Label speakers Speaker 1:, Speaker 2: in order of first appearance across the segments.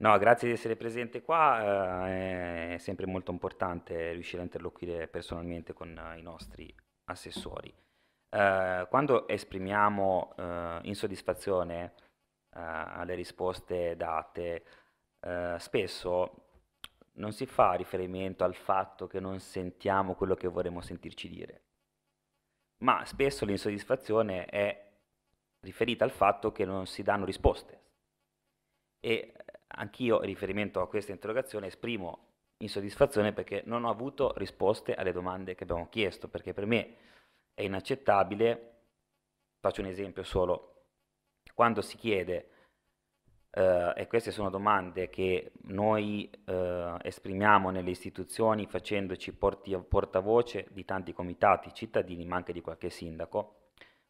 Speaker 1: No, grazie di essere presente qua, eh, è sempre molto importante riuscire a interloquire personalmente con eh, i nostri assessori. Eh, quando esprimiamo eh, insoddisfazione eh, alle risposte date, eh, spesso non si fa riferimento al fatto che non sentiamo quello che vorremmo sentirci dire, ma spesso l'insoddisfazione è riferita al fatto che non si danno risposte e eh, anch'io, in riferimento a questa interrogazione, esprimo insoddisfazione perché non ho avuto risposte alle domande che abbiamo chiesto, perché per me è inaccettabile, faccio un esempio solo, quando si chiede, eh, e queste sono domande che noi eh, esprimiamo nelle istituzioni facendoci porti, portavoce di tanti comitati cittadini, ma anche di qualche sindaco,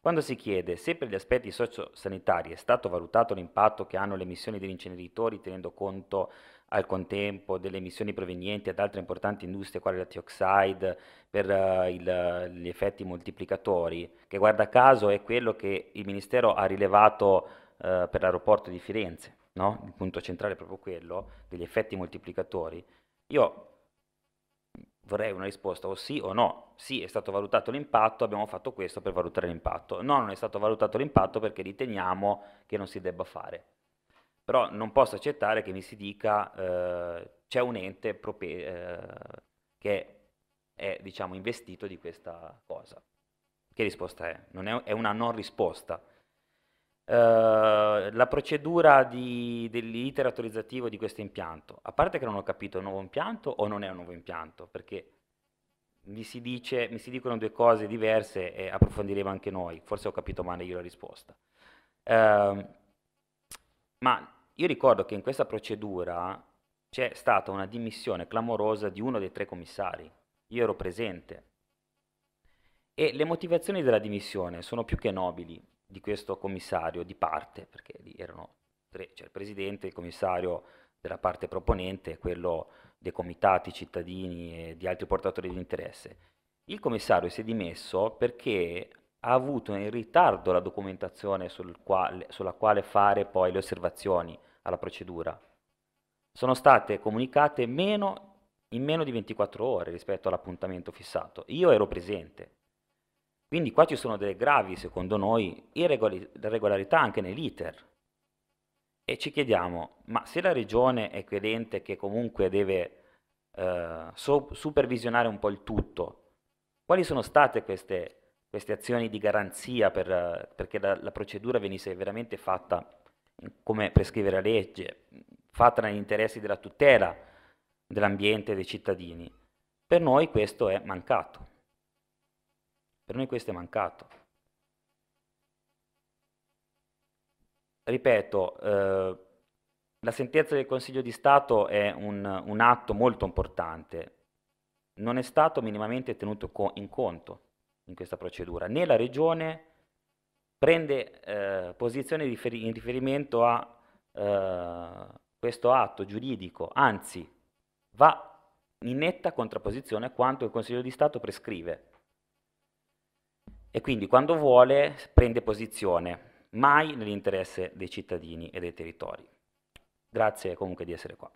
Speaker 1: quando si chiede se per gli aspetti sociosanitari è stato valutato l'impatto che hanno le emissioni degli inceneritori tenendo conto al contempo delle emissioni provenienti da altre importanti industrie quali la Tioxide per uh, il, gli effetti moltiplicatori, che guarda caso è quello che il Ministero ha rilevato uh, per l'aeroporto di Firenze, no? il punto centrale è proprio quello degli effetti moltiplicatori. Io vorrei una risposta o sì o no. Sì, è stato valutato l'impatto, abbiamo fatto questo per valutare l'impatto. No, non è stato valutato l'impatto perché riteniamo che non si debba fare. Però non posso accettare che mi si dica eh, c'è un ente prope- eh, che è diciamo, investito di questa cosa. Che risposta è? è? è una non risposta. Eh, la procedura dell'iter autorizzativo di questo impianto, a parte che non ho capito, è un nuovo impianto o non è un nuovo impianto? Perché mi si, dice, mi si dicono due cose diverse e approfondiremo anche noi, forse ho capito male io la risposta. Eh, ma io ricordo che in questa procedura c'è stata una dimissione clamorosa di uno dei tre commissari, io ero presente. E le motivazioni della dimissione sono più che nobili, di questo commissario di parte, perché lì erano tre, c'era cioè il presidente, il commissario della parte proponente quello dei comitati cittadini e di altri portatori di interesse. Il commissario si è dimesso perché ha avuto in ritardo la documentazione sul quale, sulla quale fare poi le osservazioni alla procedura. Sono state comunicate meno, in meno di 24 ore rispetto all'appuntamento fissato. Io ero presente, quindi qua ci sono delle gravi, secondo noi, irregolarità anche nell'iter. E ci chiediamo, ma se la regione è credente che comunque deve eh, so supervisionare un po' il tutto, quali sono state queste, queste azioni di garanzia per, perché la, la, procedura venisse veramente fatta come prescrive la legge, fatta negli interessi della tutela dell'ambiente e dei cittadini? Per noi questo è mancato. Per noi questo è mancato. Ripeto, eh, la sentenza del Consiglio di Stato è un, un atto molto importante, non è stato minimamente tenuto co in conto in questa procedura, né la Regione prende eh, posizione riferi in riferimento a eh, questo atto giuridico, anzi va in netta contrapposizione a quanto il Consiglio di Stato prescrive e quindi quando vuole prende posizione, mai nell'interesse dei cittadini e dei territori. Grazie comunque di essere qua.